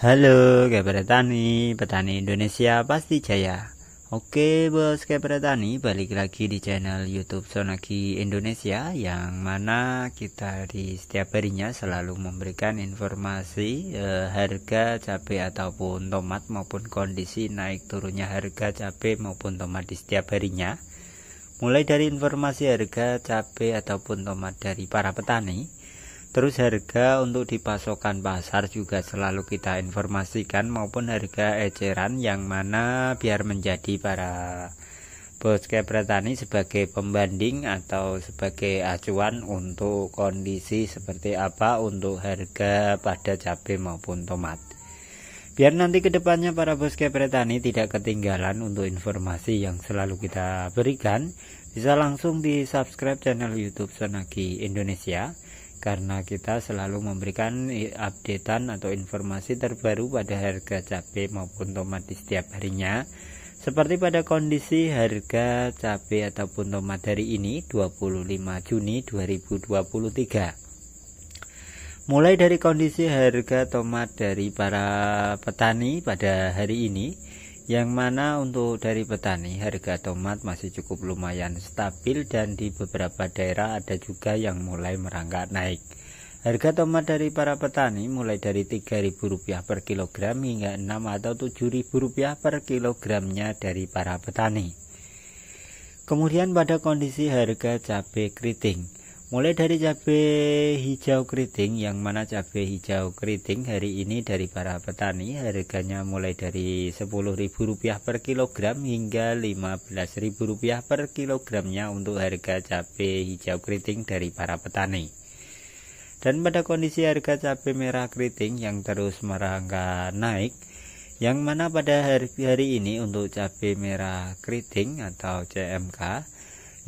Halo Kabar Tani, petani Indonesia pasti jaya Oke bos Kabar Tani, balik lagi di channel youtube Sonagi Indonesia Yang mana kita di setiap harinya selalu memberikan informasi eh, Harga cabai ataupun tomat maupun kondisi naik turunnya harga cabai maupun tomat di setiap harinya Mulai dari informasi harga cabai ataupun tomat dari para petani Terus harga untuk di pasokan pasar juga selalu kita informasikan maupun harga eceran yang mana biar menjadi para bos petani sebagai pembanding atau sebagai acuan untuk kondisi seperti apa untuk harga pada cabai maupun tomat. Biar nanti kedepannya para bos petani tidak ketinggalan untuk informasi yang selalu kita berikan, bisa langsung di subscribe channel YouTube Sunagi Indonesia karena kita selalu memberikan updatean atau informasi terbaru pada harga cabai maupun tomat di setiap harinya seperti pada kondisi harga cabai ataupun tomat hari ini 25 Juni 2023 mulai dari kondisi harga tomat dari para petani pada hari ini yang mana untuk dari petani harga tomat masih cukup lumayan stabil dan di beberapa daerah ada juga yang mulai merangkak naik. Harga tomat dari para petani mulai dari Rp3.000 per kilogram hingga Rp6 atau Rp7.000 per kilogramnya dari para petani. Kemudian pada kondisi harga cabai keriting. Mulai dari cabai hijau keriting yang mana cabai hijau keriting hari ini dari para petani harganya mulai dari Rp10.000 per kilogram hingga Rp15.000 per kilogramnya untuk harga cabai hijau keriting dari para petani. Dan pada kondisi harga cabai merah keriting yang terus merangka naik yang mana pada hari, hari ini untuk cabai merah keriting atau CMK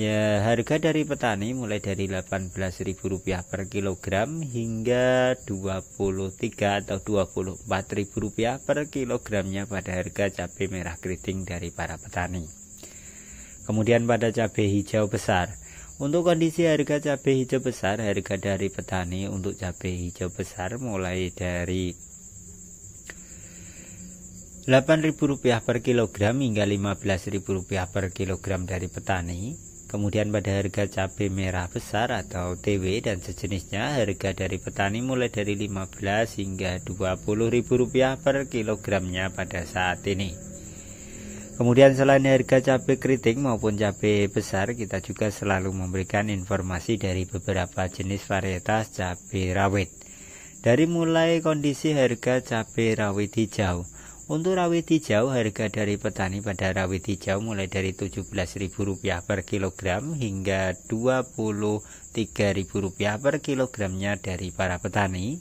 Ya, harga dari petani mulai dari Rp18.000 per kilogram hingga Rp23.000 atau Rp24.000 per kilogramnya pada harga cabai merah keriting dari para petani. Kemudian pada cabai hijau besar. Untuk kondisi harga cabai hijau besar, harga dari petani untuk cabai hijau besar mulai dari Rp8.000 per kilogram hingga Rp15.000 per kilogram dari petani Kemudian pada harga cabai merah besar atau TW dan sejenisnya harga dari petani mulai dari 15 hingga 20 ribu rupiah per kilogramnya pada saat ini. Kemudian selain harga cabai keriting maupun cabai besar kita juga selalu memberikan informasi dari beberapa jenis varietas cabai rawit. Dari mulai kondisi harga cabai rawit hijau untuk rawit hijau, harga dari petani pada rawit hijau mulai dari Rp17.000 per kilogram hingga Rp23.000 per kilogramnya dari para petani.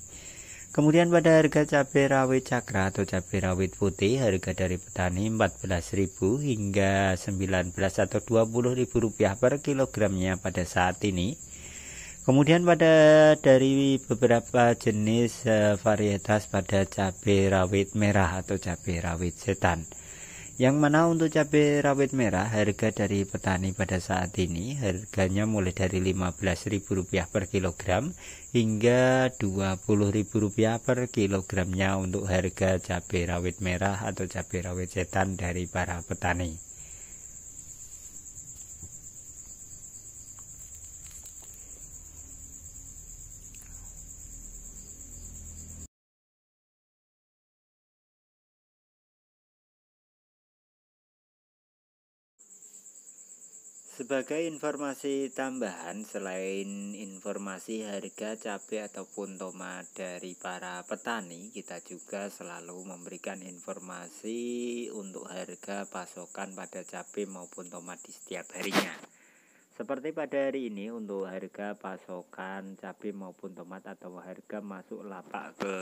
Kemudian pada harga cabai rawit cakra atau cabai rawit putih, harga dari petani Rp14.000 hingga Rp19 atau Rp20.000 per kilogramnya pada saat ini. Kemudian pada dari beberapa jenis uh, varietas pada cabai rawit merah atau cabai rawit setan. Yang mana untuk cabai rawit merah harga dari petani pada saat ini harganya mulai dari Rp15.000 per kilogram hingga Rp20.000 per kilogramnya untuk harga cabai rawit merah atau cabai rawit setan dari para petani. Sebagai informasi tambahan selain informasi harga cabai ataupun tomat dari para petani, kita juga selalu memberikan informasi untuk harga pasokan pada cabai maupun tomat di setiap harinya. Seperti pada hari ini untuk harga pasokan cabai maupun tomat atau harga masuk lapak ke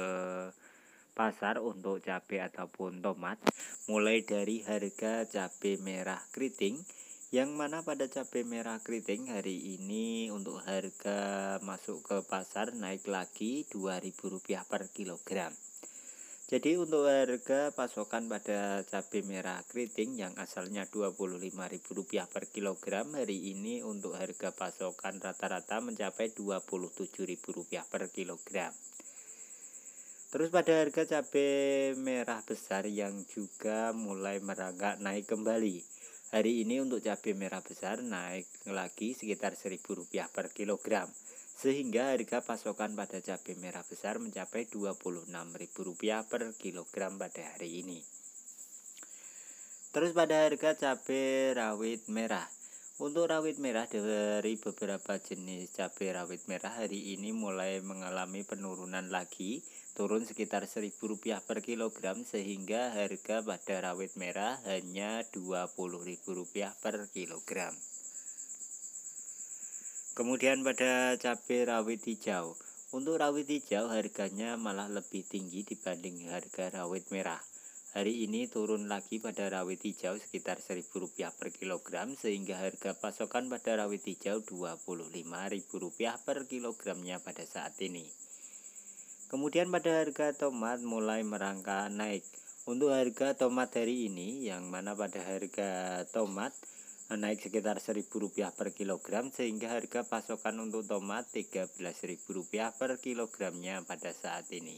pasar untuk cabai ataupun tomat mulai dari harga cabai merah keriting yang mana pada cabai merah keriting hari ini untuk harga masuk ke pasar naik lagi Rp2.000 per kilogram. Jadi untuk harga pasokan pada cabai merah keriting yang asalnya Rp25.000 per kilogram hari ini untuk harga pasokan rata-rata mencapai Rp27.000 per kilogram. Terus pada harga cabai merah besar yang juga mulai merangkak naik kembali Hari ini untuk cabai merah besar naik lagi sekitar rp rupiah per kilogram sehingga harga pasokan pada cabai merah besar mencapai Rp26.000 per kilogram pada hari ini. Terus pada harga cabai rawit merah untuk rawit merah dari beberapa jenis cabai rawit merah hari ini mulai mengalami penurunan lagi turun sekitar Rp1.000 per kilogram sehingga harga pada rawit merah hanya Rp20.000 per kilogram. Kemudian pada cabai rawit hijau. Untuk rawit hijau harganya malah lebih tinggi dibanding harga rawit merah. Hari ini turun lagi pada rawit hijau sekitar Rp1.000 per kilogram sehingga harga pasokan pada rawit hijau Rp25.000 per kilogramnya pada saat ini. Kemudian pada harga tomat mulai merangkak naik. Untuk harga tomat hari ini yang mana pada harga tomat naik sekitar Rp1.000 per kilogram sehingga harga pasokan untuk tomat Rp13.000 per kilogramnya pada saat ini.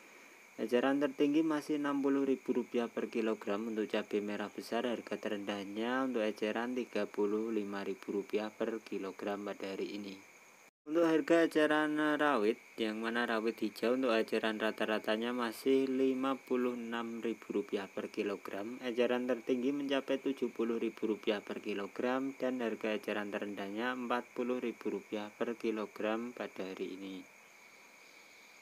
Ajaran tertinggi masih Rp60.000 per kilogram untuk cabai merah besar harga terendahnya untuk ajaran Rp35.000 per kilogram pada hari ini. Untuk harga ajaran rawit yang mana rawit hijau untuk ajaran rata-ratanya masih Rp56.000 per kilogram, ajaran tertinggi mencapai Rp70.000 per kilogram dan harga ajaran terendahnya Rp40.000 per kilogram pada hari ini